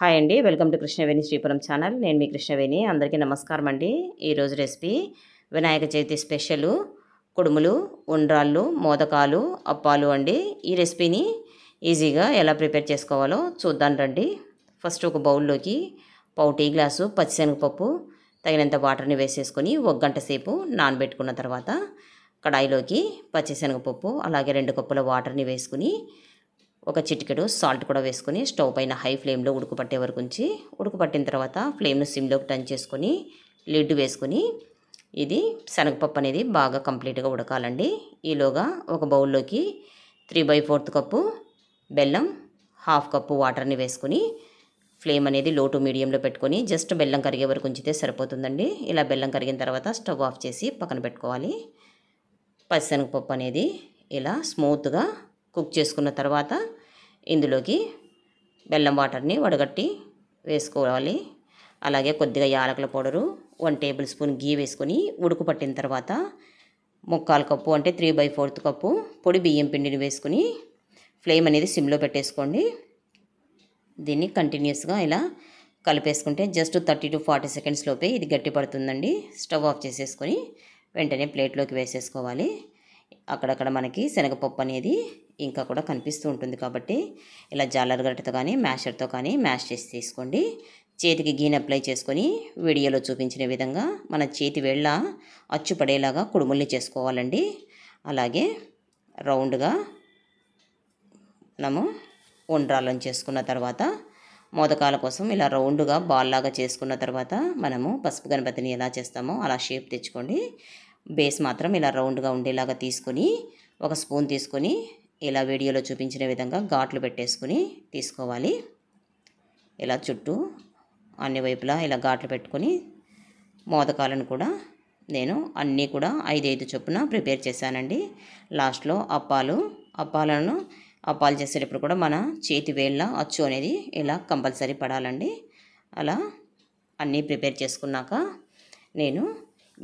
hi అండి welcome to Krishnaveni Sripuram channel నేను మీ కృష్ణవేణి అందరికీ నమస్కారం అండి ఈరోజు రెసిపీ వినాయక చవితి స్పెషల్ కుడుములు ఉండ్రాళ్ళు మోదకాలు అప్పాలు అండి ఈ రెసిపీని ఈజీగా ఎలా ప్రిపేర్ చేసుకోవాలో చూద్దాం రండి ఫస్ట్ ఒక బౌల్లోకి పావు టీ గ్లాసు పచ్చిశనగపప్పు తగినంత వాటర్ని వేసేసుకొని ఒక గంట సేపు నానబెట్టుకున్న తర్వాత కడాయిలోకి పచ్చిశనగపప్పు అలాగే రెండు కప్పుల వాటర్ని వేసుకుని ఒక చిటికెడు సాల్ట్ కూడా వేసుకొని స్టవ్ పైన హై ఫ్లేమ్లో ఉడుకుపట్టే వరకు ఉంచి ఉడుకుపట్టిన తర్వాత ఫ్లేమ్ను సిమ్లోకి టర్న్ చేసుకొని లిడ్ వేసుకొని ఇది శనగపప్పు అనేది బాగా కంప్లీట్గా ఉడకాలండి ఈలోగా ఒక బౌల్లోకి త్రీ బై ఫోర్త్ కప్పు బెల్లం హాఫ్ కప్పు వాటర్ని వేసుకొని ఫ్లేమ్ అనేది లో టు మీడియంలో పెట్టుకొని జస్ట్ బెల్లం కరిగే వరకు ఉంచితే సరిపోతుందండి ఇలా బెల్లం కరిగిన తర్వాత స్టవ్ ఆఫ్ చేసి పక్కన పెట్టుకోవాలి పచ్చిశనగపప్పు అనేది ఇలా స్మూత్గా కుక్ చేసుకున్న తర్వాత ఇందులోకి బెల్లం వాటర్ని వడగట్టి వేసుకోవాలి అలాగే కొద్దిగా యాలకుల powder one tablespoon వేసుకొని ఉడుకు పట్టిన తర్వాత ముక్కాలు కప్పు అంటే త్రీ బై ఫోర్త్ కప్పు పొడి బియ్యం పిండిని వేసుకుని ఫ్లేమ్ అనేది సిమ్లో పెట్టేసుకోండి దీన్ని కంటిన్యూస్గా ఇలా కలిపేసుకుంటే just thirty to forty seconds లోపే ఇది గట్టి పడుతుందండి స్టవ్ ఆఫ్ చేసేసుకొని వెంటనే ప్లేట్లోకి వేసేసుకోవాలి అక్కడక్కడ మనకి శనగపప్పు అనేది ఇంకా కూడా కనిపిస్తూ ఉంటుంది కాబట్టి ఇలా జాలర్ గట్టతో కానీ మ్యాషర్తో కానీ మ్యాష్ చేసి తీసుకోండి చేతికి గీని అప్లై చేసుకొని వీడియోలో చూపించిన విధంగా మన చేతి వేళ్ళ అచ్చు పడేలాగా కుడుముల్ని చేసుకోవాలండి అలాగే రౌండ్గా మనము ఉండ్రాలను చేసుకున్న తర్వాత మోదకాల కోసం ఇలా రౌండ్గా బాల్లాగా చేసుకున్న తర్వాత మనము పసుపు గణపతిని ఎలా చేస్తామో అలా షేప్ తెచ్చుకోండి బేస్ మాత్రం ఇలా రౌండ్గా ఉండేలాగా తీసుకొని ఒక స్పూన్ తీసుకొని ఇలా వీడియోలో చూపించిన విధంగా ఘాట్లు పెట్టేసుకుని తీసుకోవాలి ఇలా చుట్టూ అన్ని వైపులా ఇలా ఘాట్లు పెట్టుకొని మోదకాలను కూడా నేను అన్నీ కూడా ఐదైదు చొప్పున ప్రిపేర్ చేశానండి లాస్ట్లో అప్పాలు అప్పాలను అప్పాలు చేసేటప్పుడు కూడా మన చేతి వేళ్ళ అచ్చు అనేది ఇలా కంపల్సరీ పడాలండి అలా అన్నీ ప్రిపేర్ చేసుకున్నాక నేను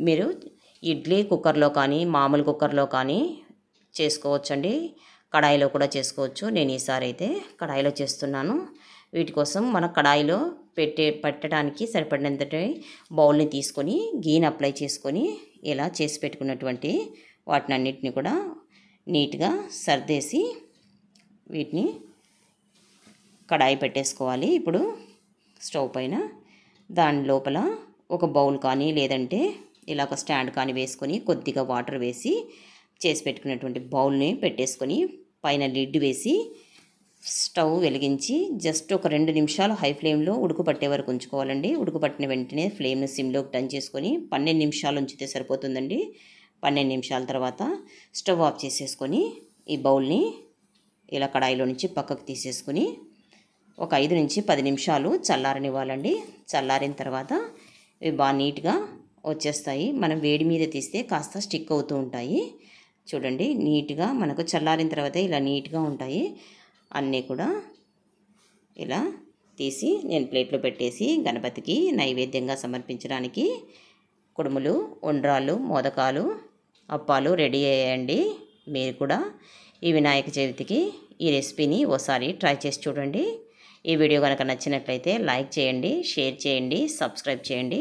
మీరు ఇడ్లీ కుక్కర్లో కానీ మామూలు కుక్కర్లో కానీ చేసుకోవచ్చండి కడాయిలో కూడా చేసుకోవచ్చు నేను ఈసారి అయితే కడాయిలో చేస్తున్నాను వీటి కోసం మన కడాయిలో పెట్టే పెట్టడానికి సరిపడినంత బౌల్ని తీసుకొని గీని అప్లై చేసుకొని ఇలా చేసి పెట్టుకున్నటువంటి వాటిని అన్నిటిని కూడా నీట్గా సర్దేసి వీటిని కడాయి పెట్టేసుకోవాలి ఇప్పుడు స్టవ్ పైన దాని లోపల ఒక బౌల్ కానీ లేదంటే ఇలా ఒక స్టాండ్ కానీ వేసుకొని కొద్దిగా వాటర్ వేసి చేసి పెట్టుకున్నటువంటి బౌల్ని పెట్టేసుకొని పైన లిడ్ వేసి స్టవ్ వెలిగించి జస్ట్ ఒక రెండు నిమిషాలు హై ఫ్లేమ్లో ఉడుకుపట్టే వరకు ఉంచుకోవాలండి ఉడుకుపట్టిన వెంటనే ఫ్లేమ్ని సిమ్లోకి టర్న్ చేసుకొని పన్నెండు నిమిషాలు ఉంచితే సరిపోతుందండి పన్నెండు నిమిషాల తర్వాత స్టవ్ ఆఫ్ చేసేసుకొని ఈ బౌల్ని ఇలా కడాయిలో నుంచి పక్కకు తీసేసుకొని ఒక ఐదు నుంచి పది నిమిషాలు చల్లారనివ్వాలండి చల్లారిన తర్వాత ఇవి బాగా నీట్గా వచ్చేస్తాయి మనం వేడి మీద తీస్తే కాస్త స్టిక్ అవుతూ ఉంటాయి చూడండి నీట్గా మనకు చల్లారిన తర్వాత ఇలా నీట్గా ఉంటాయి అన్నీ కూడా ఇలా తీసి నేను ప్లేట్లో పెట్టేసి గణపతికి నైవేద్యంగా సమర్పించడానికి కుడుములు ఉండ్రాలు మోదకాలు అప్పాలు రెడీ అయ్యండి మీరు కూడా ఈ వినాయక చవితికి ఈ రెసిపీని ఓసారి ట్రై చేసి చూడండి ఈ వీడియో కనుక నచ్చినట్లయితే లైక్ చేయండి షేర్ చేయండి సబ్స్క్రైబ్ చేయండి